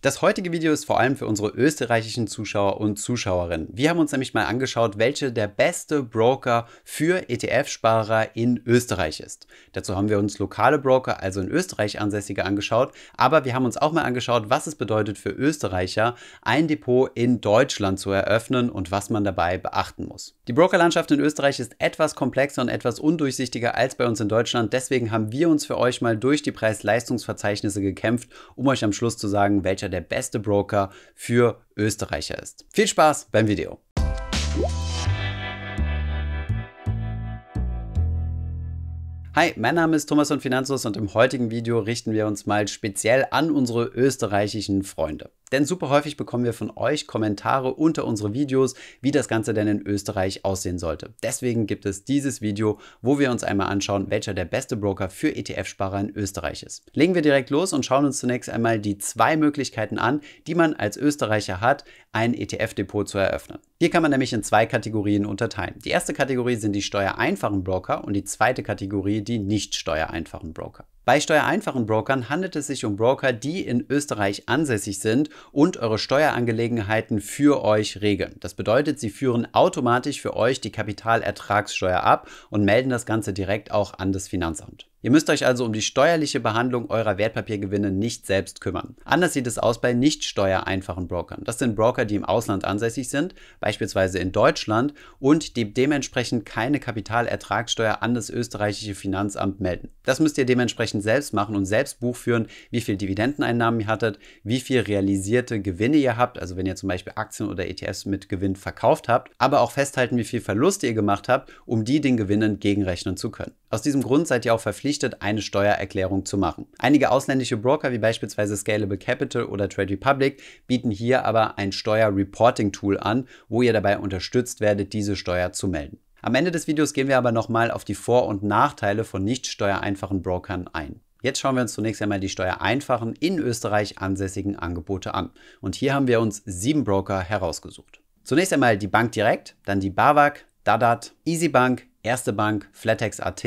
Das heutige Video ist vor allem für unsere österreichischen Zuschauer und Zuschauerinnen. Wir haben uns nämlich mal angeschaut, welche der beste Broker für ETF-Sparer in Österreich ist. Dazu haben wir uns lokale Broker, also in Österreich ansässige, angeschaut, aber wir haben uns auch mal angeschaut, was es bedeutet für Österreicher, ein Depot in Deutschland zu eröffnen und was man dabei beachten muss. Die Brokerlandschaft in Österreich ist etwas komplexer und etwas undurchsichtiger als bei uns in Deutschland, deswegen haben wir uns für euch mal durch die Preis-Leistungsverzeichnisse gekämpft, um euch am Schluss zu sagen, welcher Broker der beste Broker für Österreicher ist. Viel Spaß beim Video! Hi, mein Name ist Thomas von Finanzlos und im heutigen Video richten wir uns mal speziell an unsere österreichischen Freunde. Denn super häufig bekommen wir von euch Kommentare unter unsere Videos, wie das Ganze denn in Österreich aussehen sollte. Deswegen gibt es dieses Video, wo wir uns einmal anschauen, welcher der beste Broker für ETF-Sparer in Österreich ist. Legen wir direkt los und schauen uns zunächst einmal die zwei Möglichkeiten an, die man als Österreicher hat, ein ETF-Depot zu eröffnen. Hier kann man nämlich in zwei Kategorien unterteilen. Die erste Kategorie sind die steuereinfachen Broker und die zweite Kategorie die nicht steuereinfachen Broker. Bei steuereinfachen Brokern handelt es sich um Broker, die in Österreich ansässig sind und eure Steuerangelegenheiten für euch regeln. Das bedeutet, sie führen automatisch für euch die Kapitalertragssteuer ab und melden das Ganze direkt auch an das Finanzamt. Ihr müsst euch also um die steuerliche Behandlung eurer Wertpapiergewinne nicht selbst kümmern. Anders sieht es aus bei nicht steuereinfachen Brokern. Das sind Broker, die im Ausland ansässig sind, beispielsweise in Deutschland, und die dementsprechend keine Kapitalertragssteuer an das österreichische Finanzamt melden. Das müsst ihr dementsprechend Rechnung selbst machen und selbst buchführen, wie viel Dividendeneinnahmen ihr hattet, wie viel realisierte Gewinne ihr habt, also wenn ihr zum Beispiel Aktien oder ETFs mit Gewinn verkauft habt, aber auch festhalten, wie viel Verluste ihr gemacht habt, um die den Gewinnen gegenrechnen zu können. Aus diesem Grund seid ihr auch verpflichtet, eine Steuererklärung zu machen. Einige ausländische Broker, wie beispielsweise Scalable Capital oder Trade Republic, bieten hier aber ein Steuer-Reporting-Tool an, wo ihr dabei unterstützt werdet, diese Steuer zu melden. Am Ende des Videos gehen wir aber nochmal auf die Vor- und Nachteile von nicht steuereinfachen Brokern ein. Jetzt schauen wir uns zunächst einmal die steuereinfachen in Österreich ansässigen Angebote an. Und hier haben wir uns sieben Broker herausgesucht. Zunächst einmal die Bank Direkt, dann die BAWAG, Dadat, Easybank, Erste Bank, Flatex.at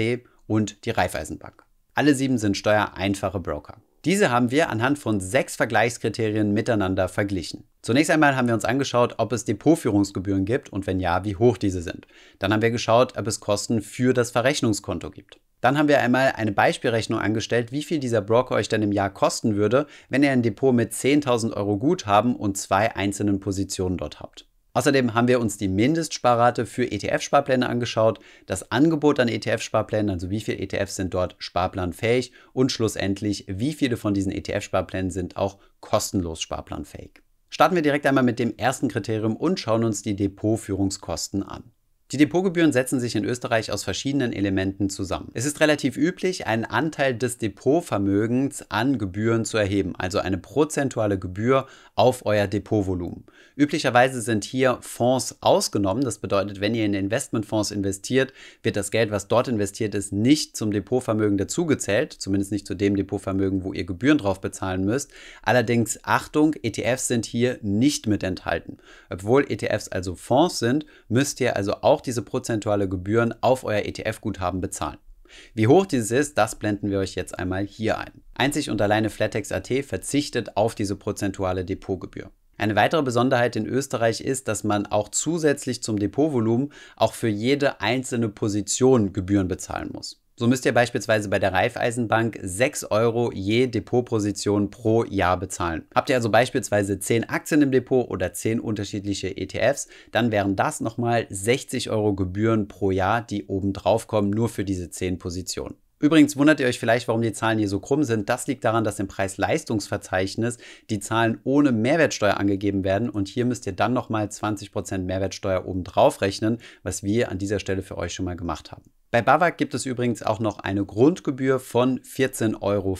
und die Raiffeisenbank. Alle sieben sind steuereinfache Broker. Diese haben wir anhand von sechs Vergleichskriterien miteinander verglichen. Zunächst einmal haben wir uns angeschaut, ob es Depotführungsgebühren gibt und wenn ja, wie hoch diese sind. Dann haben wir geschaut, ob es Kosten für das Verrechnungskonto gibt. Dann haben wir einmal eine Beispielrechnung angestellt, wie viel dieser Broker euch dann im Jahr kosten würde, wenn ihr ein Depot mit 10.000 Euro Guthaben und zwei einzelnen Positionen dort habt. Außerdem haben wir uns die Mindestsparrate für ETF-Sparpläne angeschaut, das Angebot an ETF-Sparplänen, also wie viele ETFs sind dort sparplanfähig und schlussendlich, wie viele von diesen ETF-Sparplänen sind auch kostenlos sparplanfähig. Starten wir direkt einmal mit dem ersten Kriterium und schauen uns die Depotführungskosten an. Die Depotgebühren setzen sich in Österreich aus verschiedenen Elementen zusammen. Es ist relativ üblich, einen Anteil des Depotvermögens an Gebühren zu erheben, also eine prozentuale Gebühr auf euer Depotvolumen. Üblicherweise sind hier Fonds ausgenommen. Das bedeutet, wenn ihr in Investmentfonds investiert, wird das Geld, was dort investiert ist, nicht zum Depotvermögen dazugezählt, zumindest nicht zu dem Depotvermögen, wo ihr Gebühren drauf bezahlen müsst. Allerdings Achtung, ETFs sind hier nicht mit enthalten. Obwohl ETFs also Fonds sind, müsst ihr also auch auch diese prozentuale Gebühren auf euer ETF-Guthaben bezahlen. Wie hoch dieses ist, das blenden wir euch jetzt einmal hier ein. Einzig und alleine Flattex.at verzichtet auf diese prozentuale Depotgebühr. Eine weitere Besonderheit in Österreich ist, dass man auch zusätzlich zum Depotvolumen auch für jede einzelne Position Gebühren bezahlen muss. So müsst ihr beispielsweise bei der Raiffeisenbank 6 Euro je Depotposition pro Jahr bezahlen. Habt ihr also beispielsweise 10 Aktien im Depot oder 10 unterschiedliche ETFs, dann wären das nochmal 60 Euro Gebühren pro Jahr, die oben drauf kommen, nur für diese 10 Positionen. Übrigens wundert ihr euch vielleicht, warum die Zahlen hier so krumm sind. Das liegt daran, dass im Preis-Leistungs-Verzeichnis die Zahlen ohne Mehrwertsteuer angegeben werden und hier müsst ihr dann nochmal 20% Mehrwertsteuer oben drauf rechnen, was wir an dieser Stelle für euch schon mal gemacht haben. Bei BAWAG gibt es übrigens auch noch eine Grundgebühr von 14,40 Euro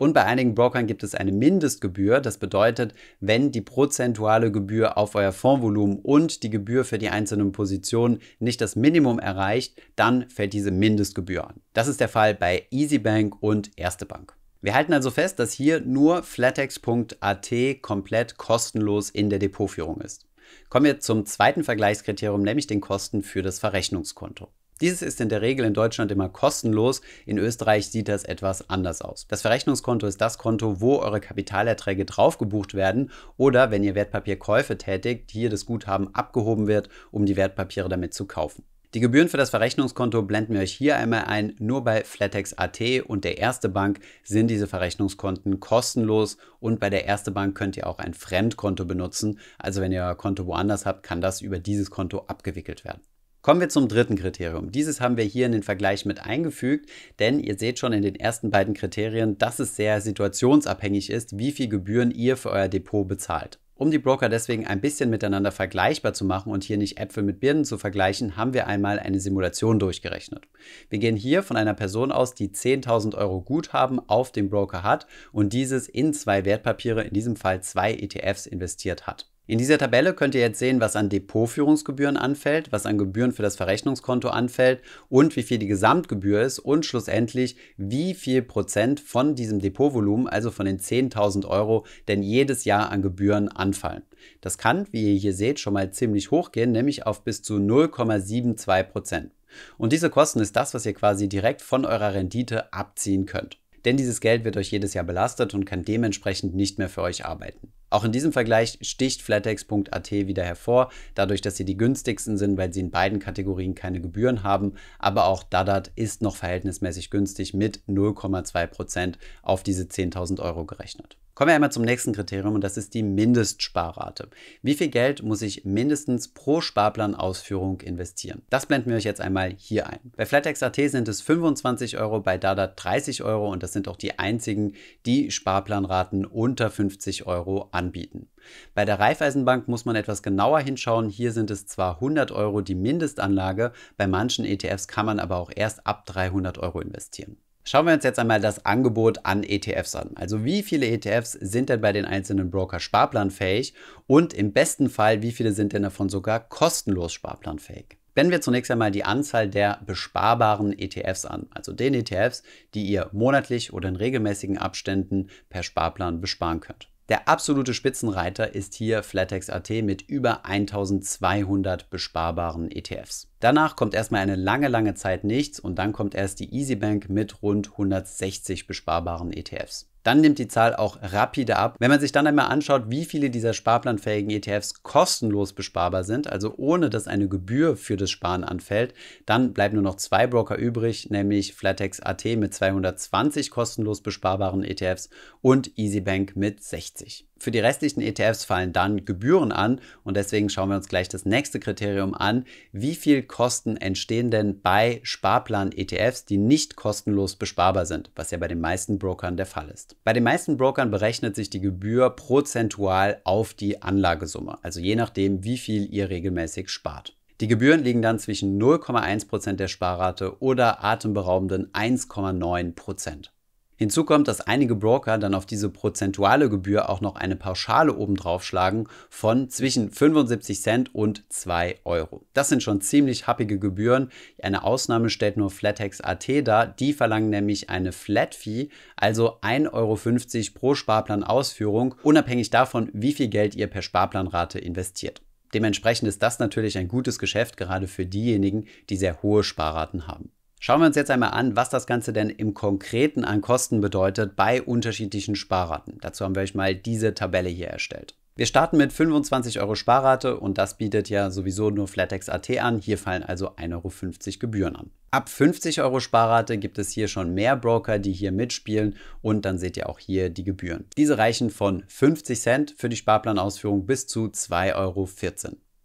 und bei einigen Brokern gibt es eine Mindestgebühr. Das bedeutet, wenn die prozentuale Gebühr auf euer Fondsvolumen und die Gebühr für die einzelnen Positionen nicht das Minimum erreicht, dann fällt diese Mindestgebühr an. Das ist der Fall bei EasyBank und Erste Bank. Wir halten also fest, dass hier nur flatex.at komplett kostenlos in der Depotführung ist. Kommen wir zum zweiten Vergleichskriterium, nämlich den Kosten für das Verrechnungskonto. Dieses ist in der Regel in Deutschland immer kostenlos, in Österreich sieht das etwas anders aus. Das Verrechnungskonto ist das Konto, wo eure Kapitalerträge draufgebucht werden oder wenn ihr Wertpapierkäufe tätigt, hier das Guthaben abgehoben wird, um die Wertpapiere damit zu kaufen. Die Gebühren für das Verrechnungskonto blenden wir euch hier einmal ein. Nur bei Flatex.at und der Erste Bank sind diese Verrechnungskonten kostenlos und bei der Erste Bank könnt ihr auch ein Fremdkonto benutzen. Also wenn ihr euer Konto woanders habt, kann das über dieses Konto abgewickelt werden. Kommen wir zum dritten Kriterium. Dieses haben wir hier in den Vergleich mit eingefügt, denn ihr seht schon in den ersten beiden Kriterien, dass es sehr situationsabhängig ist, wie viel Gebühren ihr für euer Depot bezahlt. Um die Broker deswegen ein bisschen miteinander vergleichbar zu machen und hier nicht Äpfel mit Birnen zu vergleichen, haben wir einmal eine Simulation durchgerechnet. Wir gehen hier von einer Person aus, die 10.000 Euro Guthaben auf dem Broker hat und dieses in zwei Wertpapiere, in diesem Fall zwei ETFs investiert hat. In dieser Tabelle könnt ihr jetzt sehen, was an Depotführungsgebühren anfällt, was an Gebühren für das Verrechnungskonto anfällt und wie viel die Gesamtgebühr ist und schlussendlich, wie viel Prozent von diesem Depotvolumen, also von den 10.000 Euro, denn jedes Jahr an Gebühren anfallen. Das kann, wie ihr hier seht, schon mal ziemlich hoch gehen, nämlich auf bis zu 0,72 Prozent. Und diese Kosten ist das, was ihr quasi direkt von eurer Rendite abziehen könnt. Denn dieses Geld wird euch jedes Jahr belastet und kann dementsprechend nicht mehr für euch arbeiten. Auch in diesem Vergleich sticht flatex.at wieder hervor, dadurch, dass sie die günstigsten sind, weil sie in beiden Kategorien keine Gebühren haben. Aber auch Dadat ist noch verhältnismäßig günstig mit 0,2% auf diese 10.000 Euro gerechnet. Kommen wir einmal zum nächsten Kriterium und das ist die Mindestsparrate. Wie viel Geld muss ich mindestens pro Sparplanausführung investieren? Das blenden wir euch jetzt einmal hier ein. Bei Flatex.at sind es 25 Euro, bei Dada 30 Euro und das sind auch die einzigen, die Sparplanraten unter 50 Euro anbieten. Bei der Raiffeisenbank muss man etwas genauer hinschauen. Hier sind es zwar 100 Euro die Mindestanlage, bei manchen ETFs kann man aber auch erst ab 300 Euro investieren. Schauen wir uns jetzt einmal das Angebot an ETFs an. Also wie viele ETFs sind denn bei den einzelnen Broker sparplanfähig und im besten Fall, wie viele sind denn davon sogar kostenlos sparplanfähig? Wenn wir zunächst einmal die Anzahl der besparbaren ETFs an, also den ETFs, die ihr monatlich oder in regelmäßigen Abständen per Sparplan besparen könnt. Der absolute Spitzenreiter ist hier Flatex.at mit über 1200 besparbaren ETFs. Danach kommt erstmal eine lange, lange Zeit nichts und dann kommt erst die EasyBank mit rund 160 besparbaren ETFs. Dann nimmt die Zahl auch rapide ab. Wenn man sich dann einmal anschaut, wie viele dieser sparplanfähigen ETFs kostenlos besparbar sind, also ohne dass eine Gebühr für das Sparen anfällt, dann bleiben nur noch zwei Broker übrig, nämlich Flatex AT mit 220 kostenlos besparbaren ETFs und EasyBank mit 60. Für die restlichen ETFs fallen dann Gebühren an und deswegen schauen wir uns gleich das nächste Kriterium an. Wie viel Kosten entstehen denn bei Sparplan-ETFs, die nicht kostenlos besparbar sind, was ja bei den meisten Brokern der Fall ist? Bei den meisten Brokern berechnet sich die Gebühr prozentual auf die Anlagesumme, also je nachdem, wie viel ihr regelmäßig spart. Die Gebühren liegen dann zwischen 0,1% der Sparrate oder atemberaubenden 1,9%. Hinzu kommt, dass einige Broker dann auf diese prozentuale Gebühr auch noch eine Pauschale obendrauf schlagen von zwischen 75 Cent und 2 Euro. Das sind schon ziemlich happige Gebühren. Eine Ausnahme stellt nur Flatex.at dar. Die verlangen nämlich eine Flat Fee, also 1,50 Euro pro Sparplanausführung, unabhängig davon, wie viel Geld ihr per Sparplanrate investiert. Dementsprechend ist das natürlich ein gutes Geschäft gerade für diejenigen, die sehr hohe Sparraten haben. Schauen wir uns jetzt einmal an, was das Ganze denn im Konkreten an Kosten bedeutet bei unterschiedlichen Sparraten. Dazu haben wir euch mal diese Tabelle hier erstellt. Wir starten mit 25 Euro Sparrate und das bietet ja sowieso nur flatex.at an. Hier fallen also 1,50 Euro Gebühren an. Ab 50 Euro Sparrate gibt es hier schon mehr Broker, die hier mitspielen und dann seht ihr auch hier die Gebühren. Diese reichen von 50 Cent für die Sparplanausführung bis zu 2,14 Euro.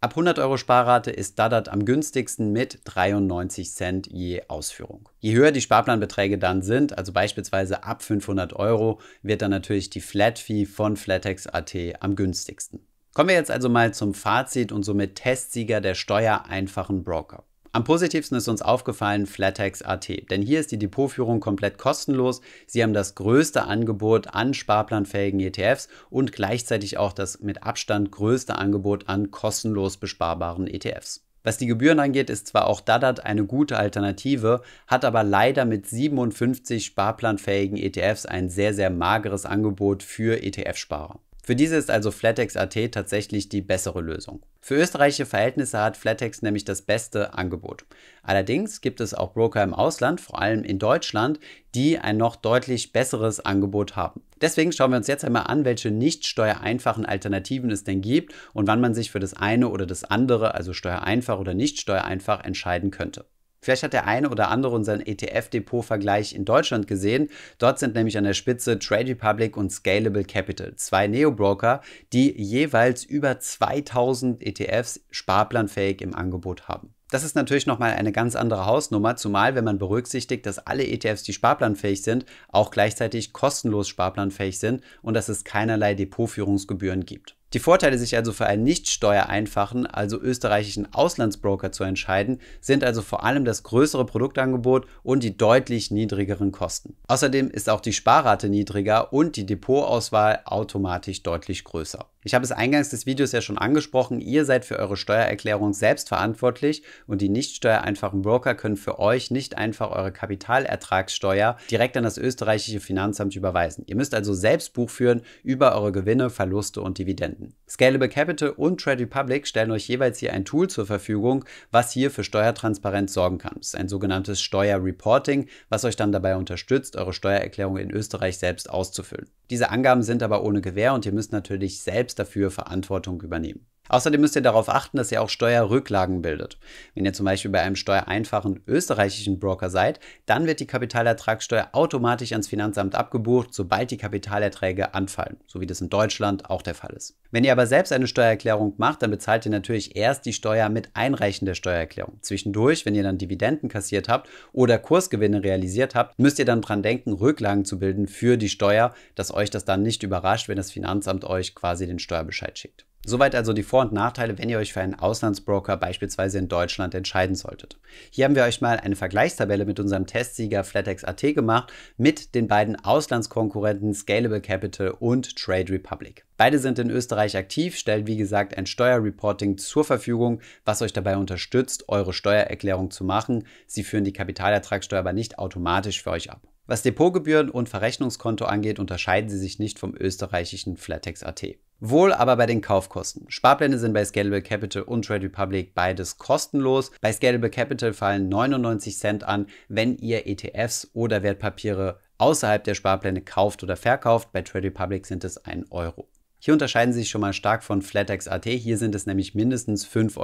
Ab 100 Euro Sparrate ist Dadat am günstigsten mit 93 Cent je Ausführung. Je höher die Sparplanbeträge dann sind, also beispielsweise ab 500 Euro, wird dann natürlich die Flat Fee von Flatex.at am günstigsten. Kommen wir jetzt also mal zum Fazit und somit Testsieger der steuereinfachen Broker. Am positivsten ist uns aufgefallen Flatex.at, denn hier ist die Depotführung komplett kostenlos. Sie haben das größte Angebot an sparplanfähigen ETFs und gleichzeitig auch das mit Abstand größte Angebot an kostenlos besparbaren ETFs. Was die Gebühren angeht, ist zwar auch Dadat eine gute Alternative, hat aber leider mit 57 sparplanfähigen ETFs ein sehr, sehr mageres Angebot für ETF-Sparer. Für diese ist also Flatex.at tatsächlich die bessere Lösung. Für österreichische Verhältnisse hat Flatex nämlich das beste Angebot. Allerdings gibt es auch Broker im Ausland, vor allem in Deutschland, die ein noch deutlich besseres Angebot haben. Deswegen schauen wir uns jetzt einmal an, welche nicht steuereinfachen Alternativen es denn gibt und wann man sich für das eine oder das andere, also steuereinfach oder nicht steuereinfach, entscheiden könnte. Vielleicht hat der eine oder andere unseren ETF-Depot-Vergleich in Deutschland gesehen. Dort sind nämlich an der Spitze Trade Republic und Scalable Capital, zwei Neo-Broker, die jeweils über 2000 ETFs sparplanfähig im Angebot haben. Das ist natürlich nochmal eine ganz andere Hausnummer, zumal wenn man berücksichtigt, dass alle ETFs, die sparplanfähig sind, auch gleichzeitig kostenlos sparplanfähig sind und dass es keinerlei Depotführungsgebühren gibt. Die Vorteile, sich also für einen nicht steuereinfachen, also österreichischen Auslandsbroker zu entscheiden, sind also vor allem das größere Produktangebot und die deutlich niedrigeren Kosten. Außerdem ist auch die Sparrate niedriger und die Depotauswahl automatisch deutlich größer. Ich habe es eingangs des Videos ja schon angesprochen, ihr seid für eure Steuererklärung selbst verantwortlich und die nicht steuereinfachen Broker können für euch nicht einfach eure Kapitalertragssteuer direkt an das österreichische Finanzamt überweisen. Ihr müsst also selbst Buch führen über eure Gewinne, Verluste und Dividenden. Scalable Capital und Trade Republic stellen euch jeweils hier ein Tool zur Verfügung, was hier für Steuertransparenz sorgen kann. Es ist ein sogenanntes Steuerreporting, was euch dann dabei unterstützt, eure Steuererklärung in Österreich selbst auszufüllen. Diese Angaben sind aber ohne Gewähr und ihr müsst natürlich selbst dafür Verantwortung übernehmen. Außerdem müsst ihr darauf achten, dass ihr auch Steuerrücklagen bildet. Wenn ihr zum Beispiel bei einem steuereinfachen österreichischen Broker seid, dann wird die Kapitalertragssteuer automatisch ans Finanzamt abgebucht, sobald die Kapitalerträge anfallen, so wie das in Deutschland auch der Fall ist. Wenn ihr aber selbst eine Steuererklärung macht, dann bezahlt ihr natürlich erst die Steuer mit Einreichen der Steuererklärung. Zwischendurch, wenn ihr dann Dividenden kassiert habt oder Kursgewinne realisiert habt, müsst ihr dann dran denken, Rücklagen zu bilden für die Steuer, dass euch das dann nicht überrascht, wenn das Finanzamt euch quasi den Steuerbescheid schickt. Soweit also die Vor- und Nachteile, wenn ihr euch für einen Auslandsbroker beispielsweise in Deutschland entscheiden solltet. Hier haben wir euch mal eine Vergleichstabelle mit unserem Testsieger FlatEx.at gemacht mit den beiden Auslandskonkurrenten Scalable Capital und Trade Republic. Beide sind in Österreich aktiv, stellen wie gesagt ein Steuerreporting zur Verfügung, was euch dabei unterstützt, eure Steuererklärung zu machen. Sie führen die Kapitalertragssteuer aber nicht automatisch für euch ab. Was Depotgebühren und Verrechnungskonto angeht, unterscheiden sie sich nicht vom österreichischen Flatex AT. Wohl aber bei den Kaufkosten. Sparpläne sind bei Scalable Capital und Trade Republic beides kostenlos. Bei Scalable Capital fallen 99 Cent an, wenn ihr ETFs oder Wertpapiere außerhalb der Sparpläne kauft oder verkauft. Bei Trade Republic sind es 1 Euro. Hier unterscheiden sie sich schon mal stark von Flatex.at. Hier sind es nämlich mindestens 5,90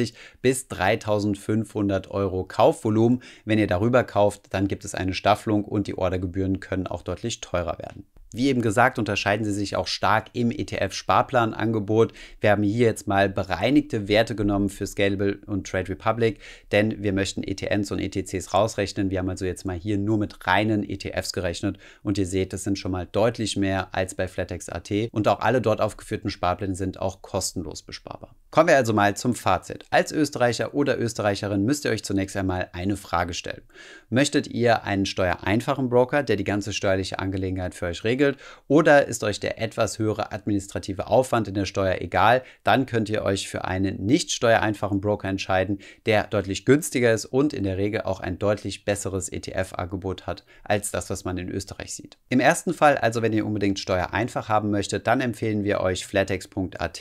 Euro bis 3500 Euro Kaufvolumen. Wenn ihr darüber kauft, dann gibt es eine Staffelung und die Ordergebühren können auch deutlich teurer werden. Wie eben gesagt, unterscheiden sie sich auch stark im ETF-Sparplanangebot. Wir haben hier jetzt mal bereinigte Werte genommen für Scalable und Trade Republic, denn wir möchten ETNs und ETCs rausrechnen. Wir haben also jetzt mal hier nur mit reinen ETFs gerechnet und ihr seht, das sind schon mal deutlich mehr als bei Flatex.at und auch alle dort aufgeführten Sparpläne sind auch kostenlos besparbar. Kommen wir also mal zum Fazit. Als Österreicher oder Österreicherin müsst ihr euch zunächst einmal eine Frage stellen. Möchtet ihr einen steuereinfachen Broker, der die ganze steuerliche Angelegenheit für euch regelt? geregelt oder ist euch der etwas höhere administrative Aufwand in der Steuer egal, dann könnt ihr euch für einen nicht steuereinfachen Broker entscheiden, der deutlich günstiger ist und in der Regel auch ein deutlich besseres ETF-Angebot hat als das, was man in Österreich sieht. Im ersten Fall, also wenn ihr unbedingt Steuer einfach haben möchtet, dann empfehlen wir euch flatex.at.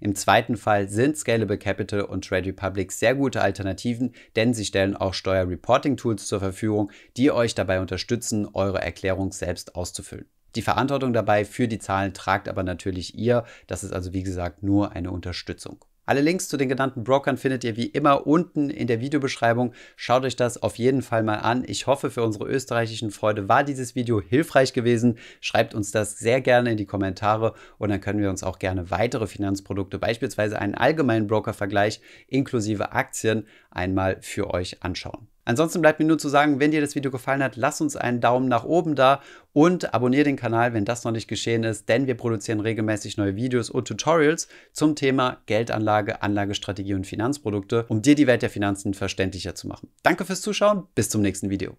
Im zweiten Fall sind Scalable Capital und Trade Republic sehr gute Alternativen, denn sie stellen auch steuerreporting tools zur Verfügung, die euch dabei unterstützen, eure Erklärung selbst auszufüllen. Die Verantwortung dabei für die Zahlen tragt aber natürlich ihr. Das ist also wie gesagt nur eine Unterstützung. Alle Links zu den genannten Brokern findet ihr wie immer unten in der Videobeschreibung. Schaut euch das auf jeden Fall mal an. Ich hoffe, für unsere österreichischen Freunde war dieses Video hilfreich gewesen. Schreibt uns das sehr gerne in die Kommentare und dann können wir uns auch gerne weitere Finanzprodukte, beispielsweise einen allgemeinen Brokervergleich inklusive Aktien, einmal für euch anschauen. Ansonsten bleibt mir nur zu sagen, wenn dir das Video gefallen hat, lass uns einen Daumen nach oben da und abonniere den Kanal, wenn das noch nicht geschehen ist, denn wir produzieren regelmäßig neue Videos und Tutorials zum Thema Geldanlage, Anlagestrategie und Finanzprodukte, um dir die Welt der Finanzen verständlicher zu machen. Danke fürs Zuschauen, bis zum nächsten Video.